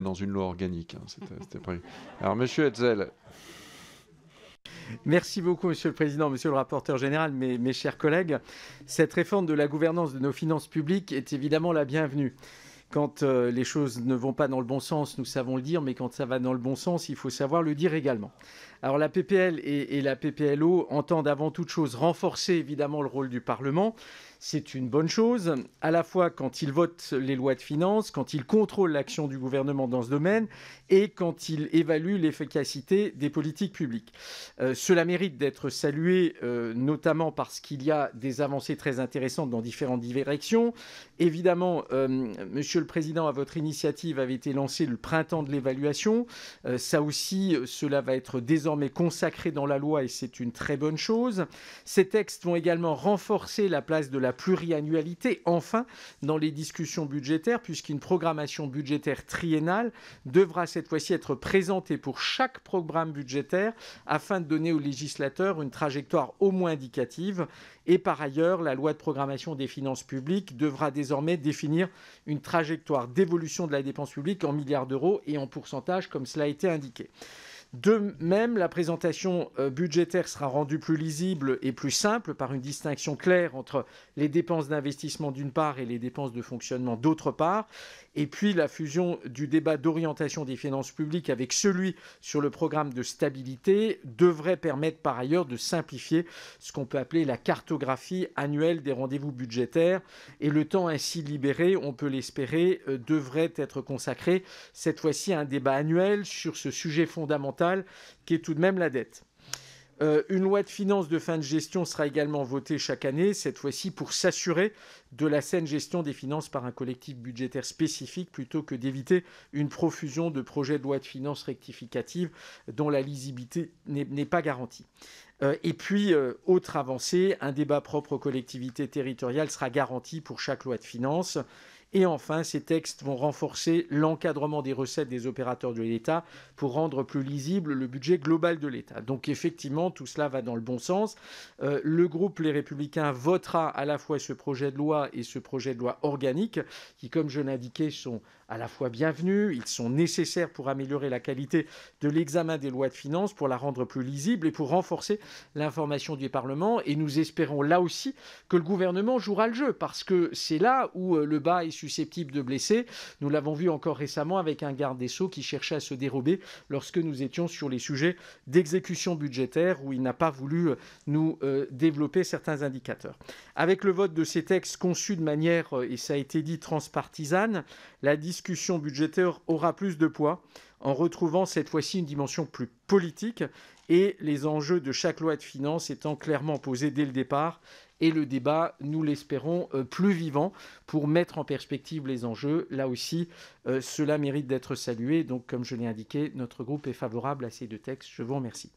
dans une loi organique. Hein, Alors, monsieur Hetzel. Merci beaucoup, Monsieur le Président, Monsieur le rapporteur général, mes, chers collègues. Cette réforme de la gouvernance de nos finances publiques est évidemment la bienvenue quand euh, les choses ne vont pas dans le bon sens, nous savons le dire, mais quand ça va dans le bon sens, il faut savoir le dire également. Alors la PPL et, et la PPLO entendent avant toute chose renforcer évidemment le rôle du Parlement, c'est une bonne chose, à la fois quand il vote les lois de finances, quand il contrôle l'action du gouvernement dans ce domaine et quand il évalue l'efficacité des politiques publiques. Euh, cela mérite d'être salué, euh, notamment parce qu'il y a des avancées très intéressantes dans différentes directions. Évidemment, euh, Monsieur le Président, à votre initiative avait été lancé le printemps de l'évaluation. ça aussi, cela va être désormais consacré dans la loi et c'est une très bonne chose. Ces textes vont également renforcer la place de pluriannualité, enfin, dans les discussions budgétaires, puisqu'une programmation budgétaire triennale devra cette fois-ci être présentée pour chaque programme budgétaire afin de donner aux législateurs une trajectoire au moins indicative. Et par ailleurs, la loi de programmation des finances publiques devra désormais définir une trajectoire d'évolution de la dépense publique en milliards d'euros et en pourcentage, comme cela a été indiqué. De même, la présentation euh, budgétaire sera rendue plus lisible et plus simple par une distinction claire entre les dépenses d'investissement d'une part et les dépenses de fonctionnement d'autre part. Et puis la fusion du débat d'orientation des finances publiques avec celui sur le programme de stabilité devrait permettre par ailleurs de simplifier ce qu'on peut appeler la cartographie annuelle des rendez-vous budgétaires. Et le temps ainsi libéré, on peut l'espérer, euh, devrait être consacré cette fois-ci à un débat annuel sur ce sujet fondamental qui est tout de même la dette. Euh, une loi de finances de fin de gestion sera également votée chaque année, cette fois-ci pour s'assurer de la saine gestion des finances par un collectif budgétaire spécifique plutôt que d'éviter une profusion de projets de loi de finances rectificatives dont la lisibilité n'est pas garantie. Euh, et puis, euh, autre avancée, un débat propre aux collectivités territoriales sera garanti pour chaque loi de finances. Et enfin, ces textes vont renforcer l'encadrement des recettes des opérateurs de l'État pour rendre plus lisible le budget global de l'État. Donc effectivement, tout cela va dans le bon sens. Euh, le groupe Les Républicains votera à la fois ce projet de loi et ce projet de loi organique, qui, comme je l'indiquais, sont à la fois bienvenus, ils sont nécessaires pour améliorer la qualité de l'examen des lois de finances, pour la rendre plus lisible et pour renforcer l'information du Parlement et nous espérons là aussi que le gouvernement jouera le jeu parce que c'est là où euh, le bas est susceptible de blesser. Nous l'avons vu encore récemment avec un garde des Sceaux qui cherchait à se dérober lorsque nous étions sur les sujets d'exécution budgétaire où il n'a pas voulu euh, nous euh, développer certains indicateurs. Avec le vote de ces textes conçus de manière, et ça a été dit, transpartisane, la discussion budgétaire aura plus de poids en retrouvant cette fois-ci une dimension plus politique et les enjeux de chaque loi de finances étant clairement posés dès le départ et le débat, nous l'espérons, euh, plus vivant pour mettre en perspective les enjeux. Là aussi, euh, cela mérite d'être salué. Donc, comme je l'ai indiqué, notre groupe est favorable à ces deux textes. Je vous remercie.